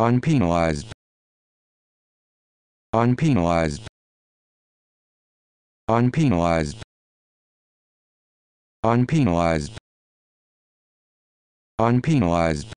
unpenalized unpenalized unpenalized unpenalized unpenalized